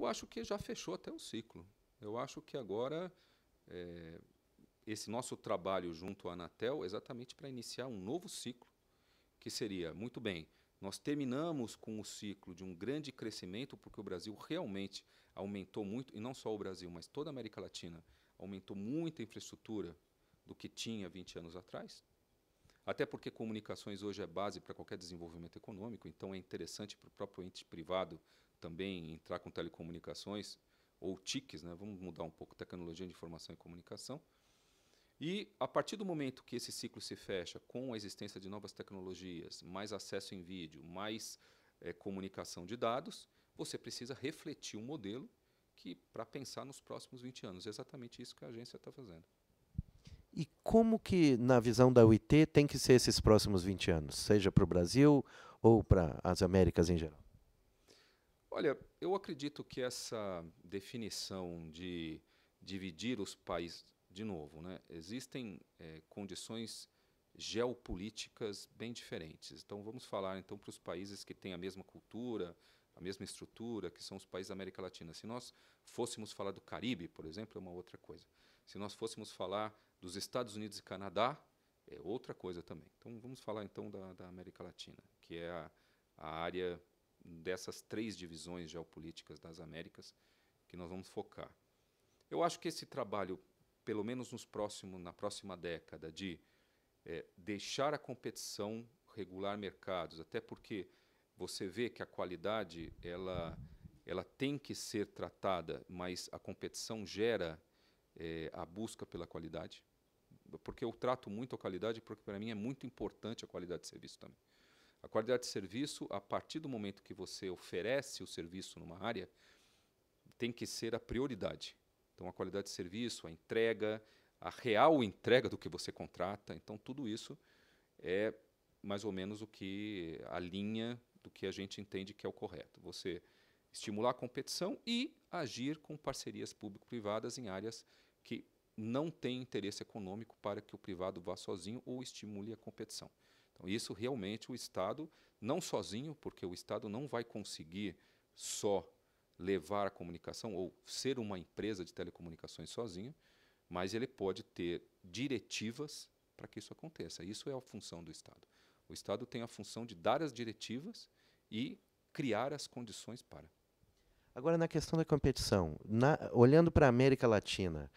eu acho que já fechou até um ciclo. Eu acho que agora é, esse nosso trabalho junto à Anatel é exatamente para iniciar um novo ciclo, que seria, muito bem, nós terminamos com o ciclo de um grande crescimento, porque o Brasil realmente aumentou muito, e não só o Brasil, mas toda a América Latina, aumentou muito a infraestrutura do que tinha 20 anos atrás. Até porque comunicações hoje é base para qualquer desenvolvimento econômico, então é interessante para o próprio ente privado também entrar com telecomunicações, ou TICs, né? vamos mudar um pouco, Tecnologia de Informação e Comunicação. E a partir do momento que esse ciclo se fecha com a existência de novas tecnologias, mais acesso em vídeo, mais é, comunicação de dados, você precisa refletir um modelo que para pensar nos próximos 20 anos. É exatamente isso que a agência está fazendo. E como que, na visão da UIT, tem que ser esses próximos 20 anos, seja para o Brasil ou para as Américas em geral? Olha, eu acredito que essa definição de dividir os países, de novo, né, existem é, condições geopolíticas bem diferentes. Então vamos falar então para os países que têm a mesma cultura, a mesma estrutura, que são os países da América Latina. Se nós fôssemos falar do Caribe, por exemplo, é uma outra coisa. Se nós fôssemos falar dos Estados Unidos e Canadá, é outra coisa também. Então vamos falar então da, da América Latina, que é a, a área dessas três divisões geopolíticas das Américas que nós vamos focar. Eu acho que esse trabalho, pelo menos nos próximo, na próxima década, de é, deixar a competição regular mercados, até porque você vê que a qualidade ela, ela tem que ser tratada, mas a competição gera é, a busca pela qualidade, porque eu trato muito a qualidade, porque para mim é muito importante a qualidade de serviço também. A qualidade de serviço, a partir do momento que você oferece o serviço numa área, tem que ser a prioridade. Então, a qualidade de serviço, a entrega, a real entrega do que você contrata. Então, tudo isso é mais ou menos o que a linha do que a gente entende que é o correto. Você estimular a competição e agir com parcerias público-privadas em áreas que não têm interesse econômico para que o privado vá sozinho ou estimule a competição. Então, isso realmente o Estado, não sozinho, porque o Estado não vai conseguir só levar a comunicação ou ser uma empresa de telecomunicações sozinho, mas ele pode ter diretivas para que isso aconteça. Isso é a função do Estado. O Estado tem a função de dar as diretivas e criar as condições para. Agora, na questão da competição, na, olhando para a América Latina,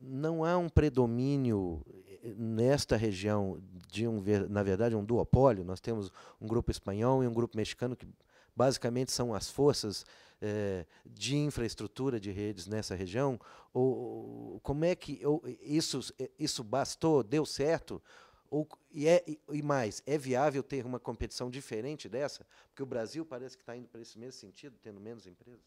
não há um predomínio nesta região de um na verdade um duopólio nós temos um grupo espanhol e um grupo mexicano que basicamente são as forças eh, de infraestrutura de redes nessa região ou como é que ou, isso isso bastou deu certo ou, e, é, e mais, é viável ter uma competição diferente dessa? Porque o Brasil parece que está indo para esse mesmo sentido, tendo menos empresas.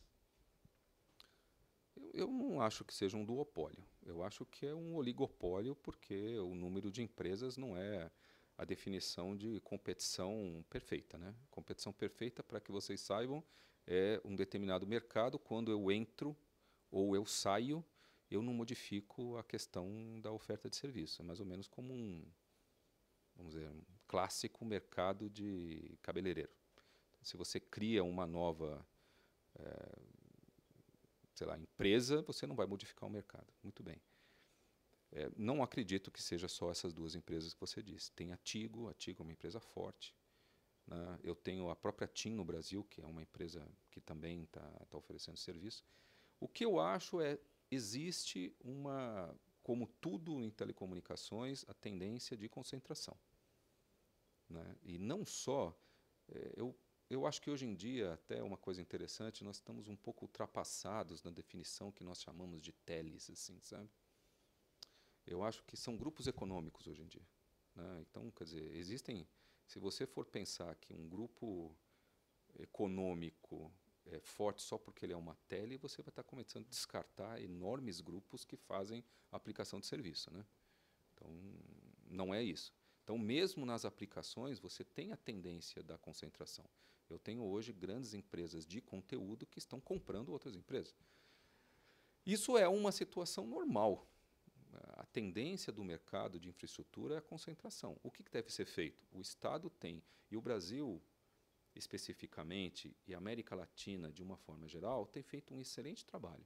Eu, eu não acho que seja um duopólio. Eu acho que é um oligopólio porque o número de empresas não é a definição de competição perfeita. Né? Competição perfeita, para que vocês saibam, é um determinado mercado, quando eu entro ou eu saio, eu não modifico a questão da oferta de serviço. É mais ou menos como um, vamos dizer, um clássico mercado de cabeleireiro. se você cria uma nova é, sei lá, empresa, você não vai modificar o mercado. Muito bem. É, não acredito que seja só essas duas empresas que você disse. Tem a Tigo, a Tigo é uma empresa forte. Né? Eu tenho a própria TIM no Brasil, que é uma empresa que também está tá oferecendo serviço. O que eu acho é, existe uma, como tudo em telecomunicações, a tendência de concentração. Né? E não só, é, eu eu acho que hoje em dia, até uma coisa interessante, nós estamos um pouco ultrapassados na definição que nós chamamos de teles, assim, sabe? Eu acho que são grupos econômicos hoje em dia. Né? Então, quer dizer, existem. Se você for pensar que um grupo econômico é forte só porque ele é uma tele, você vai estar começando a descartar enormes grupos que fazem aplicação de serviço. Né? Então, não é isso. Então, mesmo nas aplicações, você tem a tendência da concentração. Eu tenho hoje grandes empresas de conteúdo que estão comprando outras empresas. Isso é uma situação normal. A tendência do mercado de infraestrutura é a concentração. O que, deve ser feito? O Estado tem, e o Brasil especificamente, e a América Latina de uma forma geral, tem feito um excelente trabalho.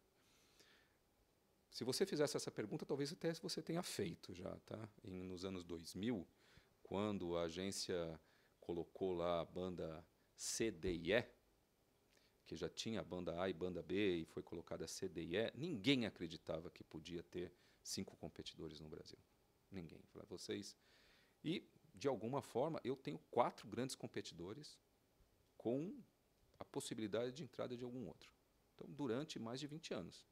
Se você fizesse essa pergunta, talvez até você tenha feito já, tá? Em, nos anos 2000, quando a agência colocou lá a banda C, e E, que já tinha a banda A e banda B, e foi colocada C, e E, ninguém acreditava que podia ter cinco competidores no Brasil. Ninguém. Falei, ah, vocês. E, de alguma forma, eu tenho quatro grandes competidores com a possibilidade de entrada de algum outro. Então, durante mais de 20 anos.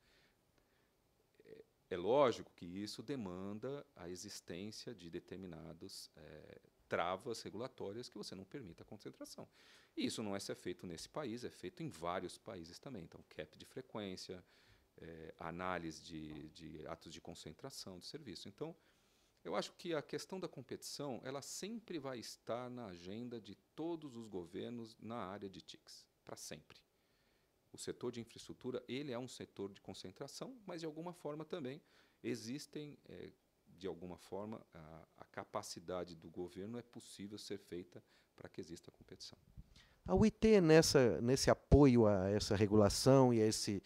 É lógico que isso demanda a existência de determinados é, travas regulatórias que você não permita a concentração. E isso não é ser é feito nesse país, é feito em vários países também. Então, cap de frequência, é, análise de, de atos de concentração de serviço. Então, eu acho que a questão da competição, ela sempre vai estar na agenda de todos os governos na área de TICs, para sempre. O setor de infraestrutura ele é um setor de concentração, mas de alguma forma também existem, é, de alguma forma, a, a capacidade do governo é possível ser feita para que exista competição. A UIT, nessa, nesse apoio a essa regulação e a esse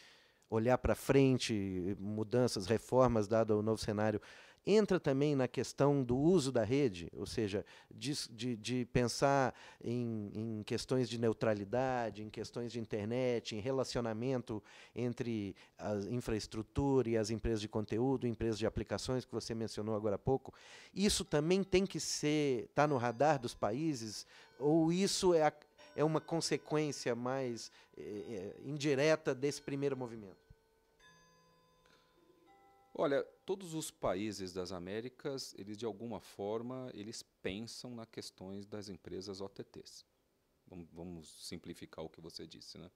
olhar para frente, mudanças, reformas, dado o novo cenário, entra também na questão do uso da rede, ou seja, de, de, de pensar em, em, questões de neutralidade, em questões de internet, em relacionamento entre a infraestrutura e as empresas de conteúdo, empresas de aplicações que você mencionou agora há pouco. Isso também tem que ser está no radar dos países ou isso é, é uma consequência mais é, é, indireta desse primeiro movimento? Olha, todos os países das Américas, eles de alguma forma, eles pensam nas questões das empresas OTTs. Vamos, vamos simplificar o que você disse, né?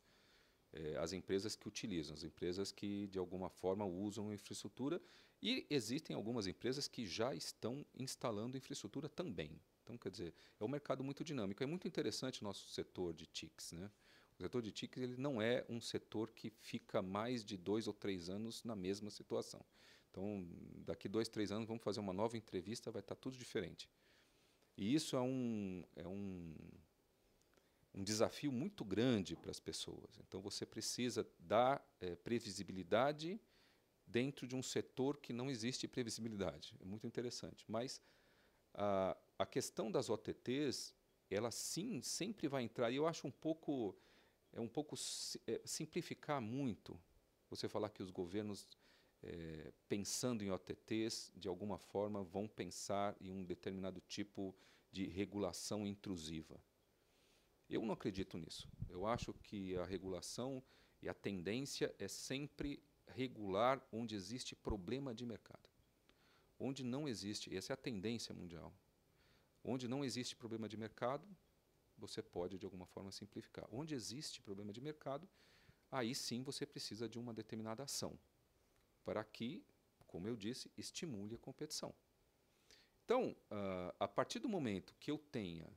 É, as empresas que utilizam, as empresas que de alguma forma usam infraestrutura e existem algumas empresas que já estão instalando infraestrutura também. Então, quer dizer, é um mercado muito dinâmico. É muito interessante o nosso setor de TICs. Né? O setor de TICs ele não é um setor que fica mais de dois ou três anos na mesma situação. Então, daqui dois, três anos, vamos fazer uma nova entrevista, vai estar tá tudo diferente. E isso é um, é um, um desafio muito grande para as pessoas. Então, você precisa dar é, previsibilidade dentro de um setor que não existe previsibilidade. É muito interessante. Mas ah, a questão das OTTs, ela sim sempre vai entrar. E eu acho um pouco é um pouco é, simplificar muito você falar que os governos é, pensando em OTTs de alguma forma vão pensar em um determinado tipo de regulação intrusiva. Eu não acredito nisso. Eu acho que a regulação e a tendência é sempre regular onde existe problema de mercado. Onde não existe, essa é a tendência mundial. Onde não existe problema de mercado, você pode de alguma forma simplificar. Onde existe problema de mercado, aí sim você precisa de uma determinada ação para que, como eu disse, estimule a competição. Então, uh, a partir do momento que eu tenha,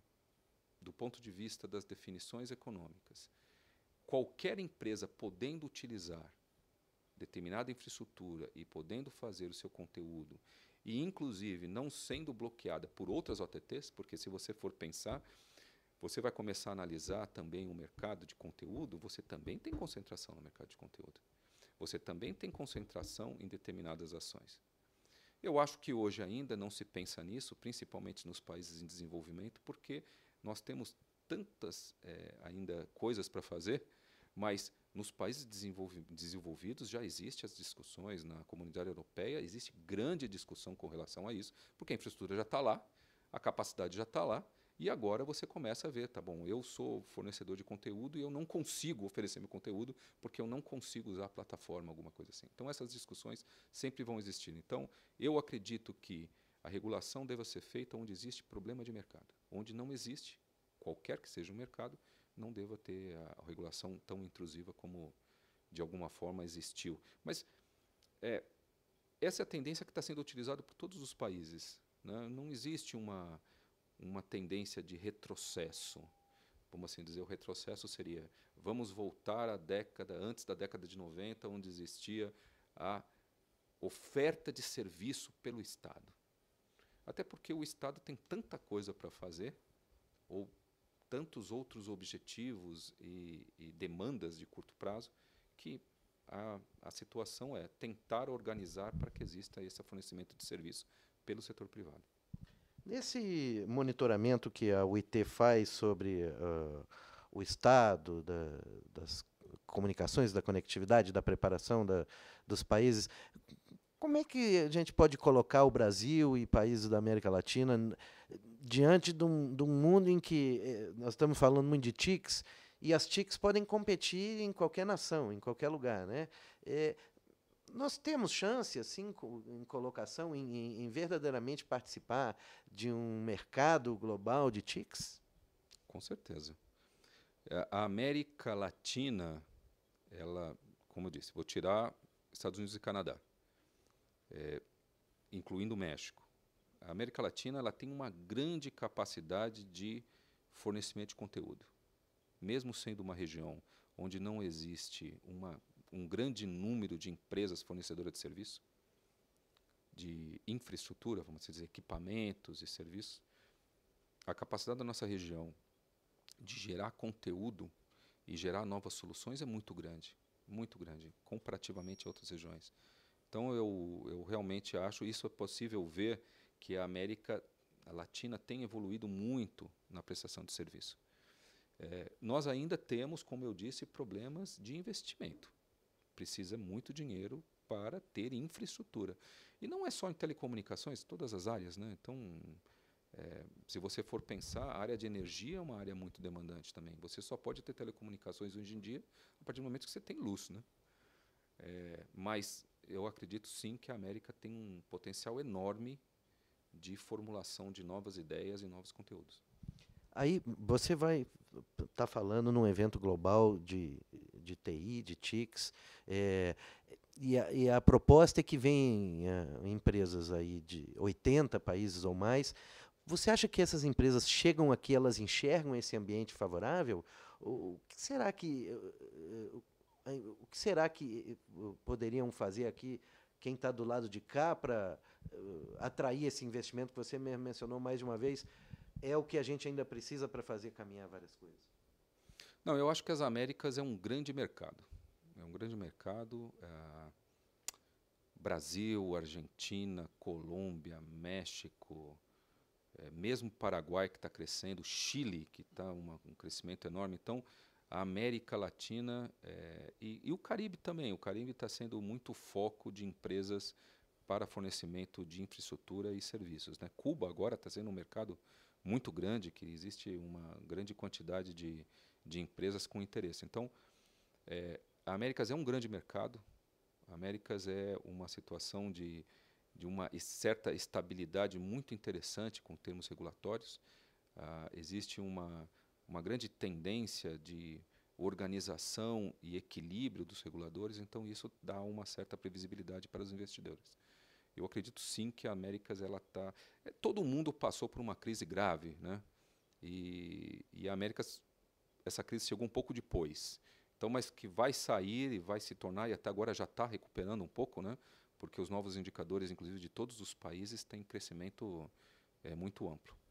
do ponto de vista das definições econômicas, qualquer empresa podendo utilizar determinada infraestrutura e podendo fazer o seu conteúdo e inclusive não sendo bloqueada por outras OTTs, porque se você for pensar, você vai começar a analisar também o mercado de conteúdo, você também tem concentração no mercado de conteúdo. Você também tem concentração em determinadas ações. Eu acho que hoje ainda não se pensa nisso, principalmente nos países em desenvolvimento, porque nós temos tantas é, ainda coisas para fazer mas nos países desenvolvidos já existem as discussões, na comunidade europeia existe grande discussão com relação a isso, porque a infraestrutura já está lá, a capacidade já está lá, e agora você começa a ver, tá bom, eu sou fornecedor de conteúdo e eu não consigo oferecer meu conteúdo porque eu não consigo usar a plataforma, alguma coisa assim. Então essas discussões sempre vão existir. Então eu acredito que a regulação deve ser feita onde existe problema de mercado. Onde não existe, qualquer que seja o mercado, não deva ter a regulação tão intrusiva como de alguma forma existiu. Mas é, essa é a tendência que está sendo utilizada por todos os países. Né? Não existe uma, uma tendência de retrocesso. Vamos assim dizer, o retrocesso seria vamos voltar à década, antes da década de 90, onde existia a oferta de serviço pelo Estado. Até porque o Estado tem tanta coisa para fazer, ou tantos outros objetivos e, e demandas de curto prazo que a, a situação é tentar organizar para que exista esse fornecimento de serviço pelo setor privado. Nesse monitoramento que a UIT faz sobre uh, o estado da, das comunicações, da conectividade, da preparação da, dos países, como é que a gente pode colocar o Brasil e países da América Latina diante de um, de um mundo em que eh, nós estamos falando muito de TICs e as TICs podem competir em qualquer nação, em qualquer lugar, né? É, nós temos chance, assim, em colocação, em, em, em, verdadeiramente participar de um mercado global de TICs? Com certeza. É, a América Latina, ela, como eu disse, vou tirar Estados Unidos e Canadá é, incluindo o México. A América Latina ela tem uma grande capacidade de fornecimento de conteúdo. Mesmo sendo uma região onde não existe uma, um grande número de empresas fornecedoras de serviço, de infraestrutura, vamos dizer, equipamentos e serviços, a capacidade da nossa região de gerar conteúdo e gerar novas soluções é muito grande, muito grande, comparativamente a outras regiões. Então eu, eu realmente acho, isso é possível ver que a América Latina tem evoluído muito na prestação de serviço. É, nós ainda temos, como eu disse, problemas de investimento. Precisa muito dinheiro para ter infraestrutura. E não é só em telecomunicações, todas as áreas. Né? Então, é, se você for pensar, a área de energia é uma área muito demandante também. Você só pode ter telecomunicações hoje em dia a partir do momento que você tem luz. Né? É, mas eu acredito sim que a América tem um potencial enorme de formulação de novas ideias e novos conteúdos. Aí você vai estar tá falando num evento global de, de TI, de TICs, é, e, a, e, a, proposta é que vem é, empresas aí de 80 países ou mais. Você acha que essas empresas chegam aqui, elas enxergam esse ambiente favorável? que será que eh, o que será que eh, eh, poderiam fazer aqui quem está do lado de cá para uh, eh, atrair esse investimento que você mesmo mencionou mais de uma vez? É o que a gente ainda precisa para fazer caminhar várias coisas? Não, eu acho que as Américas é um grande mercado. É um grande mercado. Brasil, Argentina, Colômbia, México, é, mesmo Paraguai que está crescendo, Chile que está um crescimento enorme. Então, a América Latina é, e, e, o Caribe também. O Caribe está sendo muito foco de empresas para fornecimento de infraestrutura e serviços. Né? Cuba agora está sendo um mercado muito grande, que existe uma grande quantidade de, de empresas com interesse. Então, é, a Américas é um grande mercado. A Américas é uma situação de, de uma certa estabilidade muito interessante com termos regulatórios. Ah, existe uma uma grande tendência de organização e equilíbrio dos reguladores, então isso dá uma certa previsibilidade para os investidores. Eu acredito sim que a Américas ela tá, é, todo mundo passou por uma crise grave, né? E, e a Américas essa crise chegou um pouco depois. Então, mas que vai sair e vai se tornar e até agora já está recuperando um pouco, né? Porque os novos indicadores, inclusive de todos os países, têm crescimento é, muito amplo.